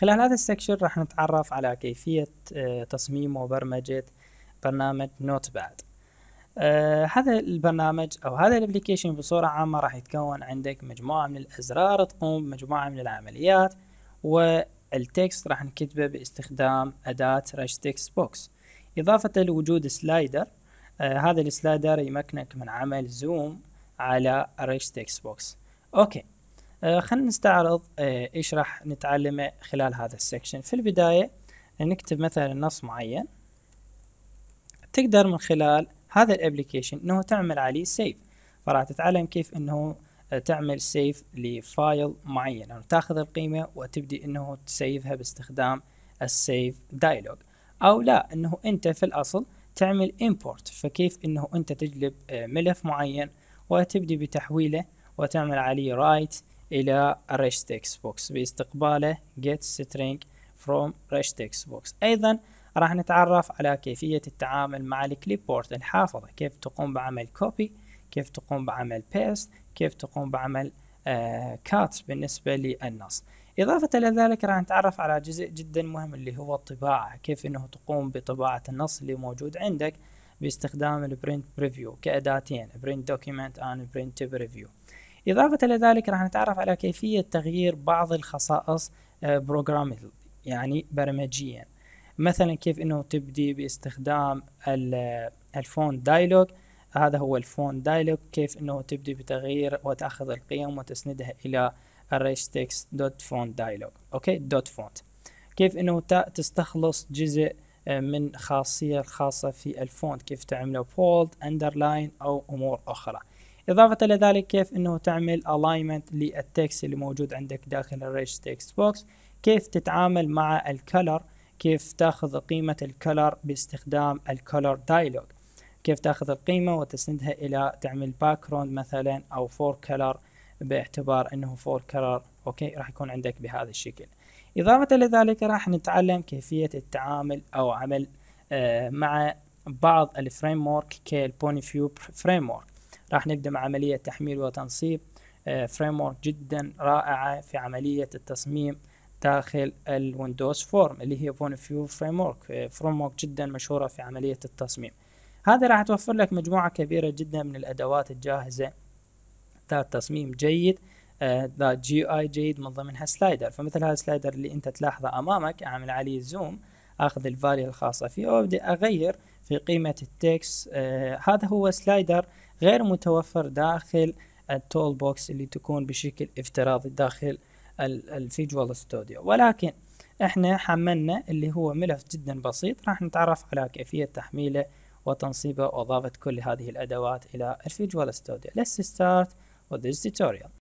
خلال هذا السكشن راح نتعرف على كيفية آه، تصميم وبرمجة برنامج نوت باد آه، هذا البرنامج او هذا الابليكيشن بصورة عامة راح يتكون عندك مجموعة من الازرار تقوم بمجموعة من العمليات والتكست راح نكتبه باستخدام اداة رش تكست بوكس اضافة لوجود سلايدر آه، هذا السلايدر يمكنك من عمل زوم على رش تكست بوكس اوكي آه، خلينا نستعرض آه، ايش راح نتعلمه خلال هذا السكشن في البداية نكتب مثلا نص معين تقدر من خلال هذا الابلكيشن انه تعمل عليه سيف فراح تتعلم كيف انه آه، تعمل سيف لفايل معين يعني تاخذ القيمة وتبدي انه تسيفها باستخدام السيف دايلوج او لا انه انت في الاصل تعمل امبورت فكيف انه انت تجلب ملف معين وتبدي بتحويله وتعمل عليه رايت إلى بوكس باستقباله جيت فروم string تكست بوكس أيضا راح نتعرف على كيفية التعامل مع الكليبورد الحافظة كيف تقوم بعمل كوبي كيف تقوم بعمل بيست كيف تقوم بعمل كات آه بالنسبة للنص إضافة إلى ذلك راح نتعرف على جزء جدا مهم اللي هو الطباعة كيف أنه تقوم بطباعة النص اللي موجود عندك باستخدام البرنت بريفيو كأداتين برنت دوكيمنت آن برنت بريفيو إضافة إلى ذلك راح نتعرف على كيفية تغيير بعض الخصائص بروجراميكلي آه، يعني برمجيا مثلا كيف انه تبدي باستخدام الفون دايلوج آه، هذا هو الفون دايلوج كيف انه تبدي بتغيير وتاخذ القيم وتسندها الى الريش تكست دوت فونت دايلوج اوكي دوت فونت كيف انه تستخلص جزء آه، من خاصية خاصه في الفونت كيف تعمله بولد اندرلاين او امور اخرى إضافة إلى ذلك كيف أنه تعمل alignment للتكست اللي موجود عندك داخل الريش تكست بوكس كيف تتعامل مع الكلر كيف تاخذ قيمة الكلر باستخدام الكلر دايلوج كيف تاخذ القيمة وتسندها إلى تعمل باكروند مثلا أو فور كلر باعتبار أنه فور كلر أوكي راح يكون عندك بهذا الشكل إضافة إلى ذلك راح نتعلم كيفية التعامل أو عمل آه مع بعض الفريم ورك كالبوني فيو فريم ورك راح مع عملية تحميل وتنصيب فريم آه، ورك جدا رائعة في عملية التصميم داخل الويندوز فورم اللي هي بون فيو فريم ورك فريم ورك جدا مشهورة في عملية التصميم هذا راح توفر لك مجموعة كبيرة جدا من الأدوات الجاهزة ذات تصميم جيد آه، ذات جي اي جيد من ضمنها سلايدر فمثل هذا السلايدر اللي انت تلاحظه امامك اعمل عليه زوم اخذ الفاليو الخاصه فيه وابدا اغير في قيمه التكست آه هذا هو سلايدر غير متوفر داخل التول بوكس اللي تكون بشكل افتراضي داخل الفيجوال ستوديو ولكن احنا حملنا اللي هو ملف جدا بسيط راح نتعرف على كيفية تحميله وتنصيبه وإضافة كل هذه الأدوات إلى الفيجوال ستوديو Let's start with this tutorial